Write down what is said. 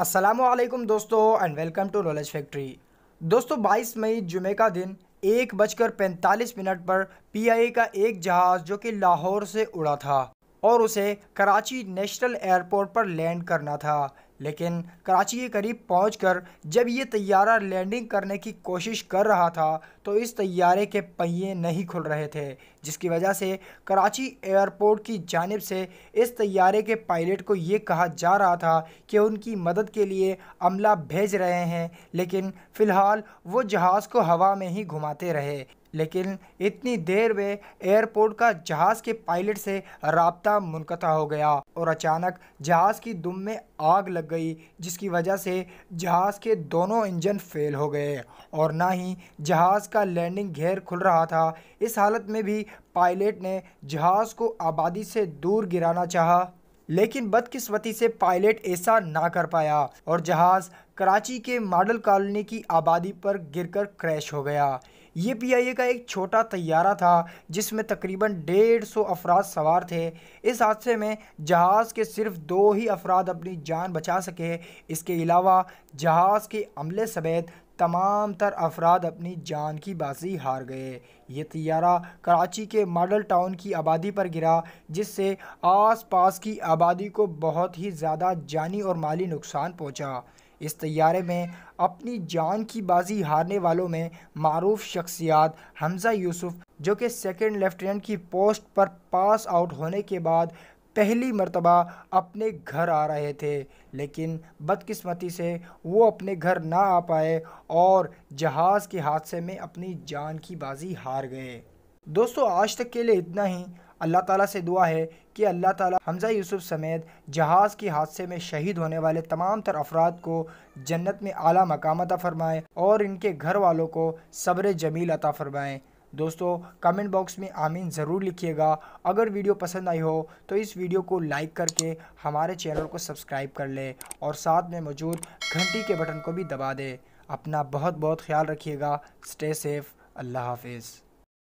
असलम दोस्तों and welcome to knowledge factory दोस्तों 22 मई जुमे का दिन एक बजकर पैंतालीस मिनट पर पी का एक जहाज़ जो कि लाहौर से उड़ा था और उसे कराची नेशनल एयरपोर्ट पर लैंड करना था लेकिन कराची के करीब पहुँच कर जब ये तैयारा लैंडिंग करने की कोशिश कर रहा था तो इस तैयारे के पहिए नहीं खुल रहे थे जिसकी वजह से कराची एयरपोर्ट की जानब से इस तैयारे के पायलट को ये कहा जा रहा था कि उनकी मदद के लिए अमला भेज रहे हैं लेकिन फ़िलहाल वो जहाज़ को हवा में ही घुमाते रहे लेकिन इतनी देर में एयरपोर्ट का जहाज़ के पायलट से रबता मुनकता हो गया और अचानक जहाज़ की दुम में आग लग गई जिसकी वजह से जहाज़ के दोनों इंजन फेल हो गए और ना ही जहाज़ का लैंडिंग घेर खुल रहा था इस हालत में भी पायलट ने जहाज़ को आबादी से दूर गिराना चाहा लेकिन बदकिस्मती से पायलट ऐसा ना कर पाया और जहाज़ कराची के मॉडल कॉलोनी की आबादी पर गिरकर क्रैश हो गया ये पीआईए का एक छोटा तैयारा था जिसमें तकरीबन डेढ़ सौ अफराद सवार थे इस हादसे में जहाज़ के सिर्फ दो ही अफराद अपनी जान बचा सके इसके अलावा जहाज़ के अमले समेत तमाम तर अफराद अपनी जान की बाजी हार गए ये तैयारा कराची के मॉडल टाउन की आबादी पर गिरा जिससे आसपास की आबादी को बहुत ही ज़्यादा जानी और माली नुकसान पहुँचा इस तैयारे में अपनी जान की बाजी हारने वालों में मरूफ शख्सियात हमज़ा यूसुफ जो कि सेकेंड लेफ्टिनेंट की पोस्ट पर पास आउट होने के बाद पहली मर्तबा अपने घर आ रहे थे लेकिन बदकिस्मती से वो अपने घर ना आ पाए और जहाज़ के हादसे में अपनी जान की बाजी हार गए दोस्तों आज तक के लिए इतना ही अल्लाह ताला से दुआ है कि अल्लाह ताला हमज़ा यूसुफ समेत जहाज़ के हादसे में शहीद होने वाले तमाम तर अफराद को जन्नत में आला मकाम अता फ़रमाएँ और इनके घर वालों को सब्र जमील अता फ़रमाएँ दोस्तों कमेंट बॉक्स में आमीन ज़रूर लिखिएगा अगर वीडियो पसंद आई हो तो इस वीडियो को लाइक करके हमारे चैनल को सब्सक्राइब कर ले और साथ में मौजूद घंटी के बटन को भी दबा दे अपना बहुत बहुत ख्याल रखिएगा स्टे सेफ़ अल्लाह हाफिज़